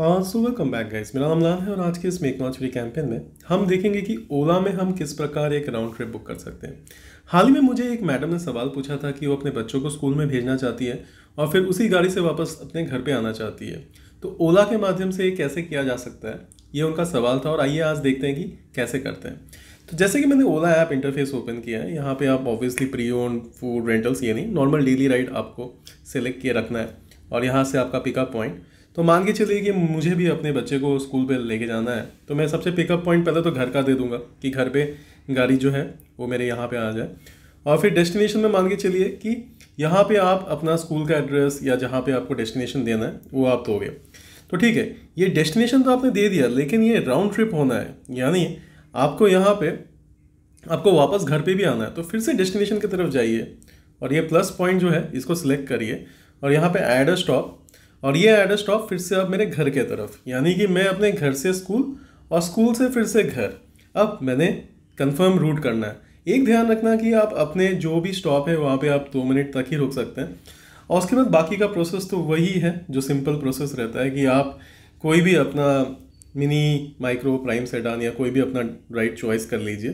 so welcome back guys मेरा नाम लान है और आज के इस मेक नॉच फ्री कैंपेन में हम देखेंगे कि ओला में हम किस प्रकार एक राउंड ट्रिप बुक कर सकते हैं हाल ही में मुझे एक मैडम ने सवाल पूछा था कि वो अपने बच्चों को स्कूल में भेजना चाहती है और फिर उसी गाड़ी से वापस अपने घर पे आना चाहती है तो ओला के माध्यम से ये कैसे किया जा सकता है ये उनका सवाल था और आइए आज देखते हैं कि कैसे करते हैं तो जैसे कि मैंने ओला ऐप इंटरफेस ओपन किया है यहाँ पे आप obviously pre own food rentals ये नहीं नॉर्मल डेली राइड आपको सेलेक्ट किए रखना है और यहाँ से आपका पिकअप पॉइंट तो मान के चलिए कि मुझे भी अपने बच्चे को स्कूल पे लेके जाना है तो मैं सबसे पिकअप पॉइंट पहले तो घर का दे दूंगा कि घर पे गाड़ी जो है वो मेरे यहाँ पे आ जाए और फिर डेस्टिनेशन में मान के चलिए कि यहाँ पे आप अपना स्कूल का एड्रेस या जहाँ पे आपको डेस्टिनेशन देना है वो आप दोगे तो ठीक है ये डेस्टिनेशन तो आपने दे दिया लेकिन ये राउंड ट्रिप होना है यानी आपको यहाँ पे आपको वापस घर पे भी आना है तो फिर से डेस्टिनेशन की तरफ जाइए और ये प्लस पॉइंट जो है इसको सिलेक्ट करिए और यहाँ पे एड अ स्टॉप और ये एड स्टॉप फिर से अब मेरे घर के तरफ यानी कि मैं अपने घर से स्कूल और स्कूल से फिर से घर अब मैंने कंफर्म रूट करना है एक ध्यान रखना कि आप अपने जो भी स्टॉप है वहाँ पे आप दो मिनट तक ही रुक सकते हैं और उसके बाद बाकी का प्रोसेस तो वही है जो सिंपल प्रोसेस रहता है कि आप कोई भी अपना मिनी माइक्रो प्राइम सेडान या कोई भी अपना राइट चॉइस कर लीजिए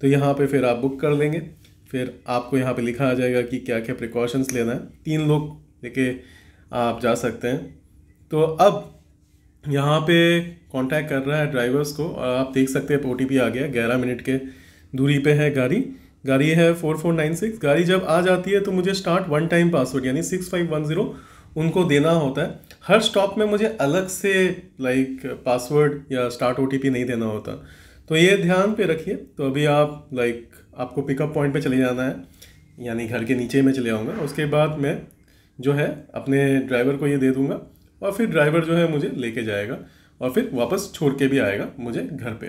तो यहाँ पे फिर आप बुक कर लेंगे फिर आपको यहाँ पे लिखा आ जाएगा कि क्या क्या प्रिकॉशंस लेना है तीन लोग देखिए आप जा सकते हैं तो अब यहाँ पे कांटेक्ट कर रहा है ड्राइवर्स को और आप देख सकते हैं ओ आ गया ग्यारह मिनट के दूरी पे है गाड़ी गाड़ी है फोर फोर नाइन सिक्स गाड़ी जब आ जाती है तो मुझे स्टार्ट वन टाइम पासवर्ड यानी सिक्स फाइव वन ज़ीरो उनको देना होता है हर स्टॉप में मुझे अलग से लाइक पासवर्ड या स्टार्ट ओ नहीं देना होता तो ये ध्यान पे रखिए तो अभी आप लाइक आपको पिकअप पॉइंट पर चले जाना है यानी घर के नीचे में चले आऊँगा उसके बाद मैं जो है अपने ड्राइवर को ये दे दूँगा और फिर ड्राइवर जो है मुझे लेके जाएगा और फिर वापस छोड़ के भी आएगा मुझे घर पे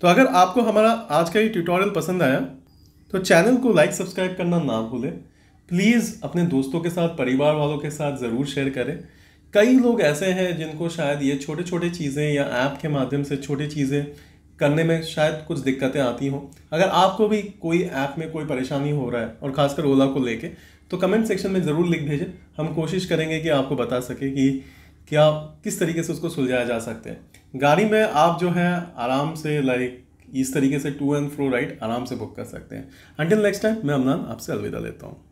तो अगर आपको हमारा आज का ये ट्यूटोरियल पसंद आया तो चैनल को लाइक सब्सक्राइब करना ना भूलें प्लीज़ अपने दोस्तों के साथ परिवार वालों के साथ ज़रूर शेयर करें कई लोग ऐसे हैं जिनको शायद ये छोटे छोटे चीज़ें या ऐप के माध्यम से छोटी चीज़ें करने में शायद कुछ दिक्कतें आती हों अगर आपको भी कोई ऐप में कोई परेशानी हो रहा है और ख़ासकर ओला को लेके तो कमेंट सेक्शन में ज़रूर लिख भेजें हम कोशिश करेंगे कि आपको बता सके कि क्या किस तरीके से उसको सुलझाया जा सकता है गाड़ी में आप जो है आराम से लाइक इस तरीके से टू एंड फ्रो राइड आराम से बुक कर सकते हैं अंटिल नेक्स्ट टाइम मैं अमनान आपसे अलविदा लेता हूँ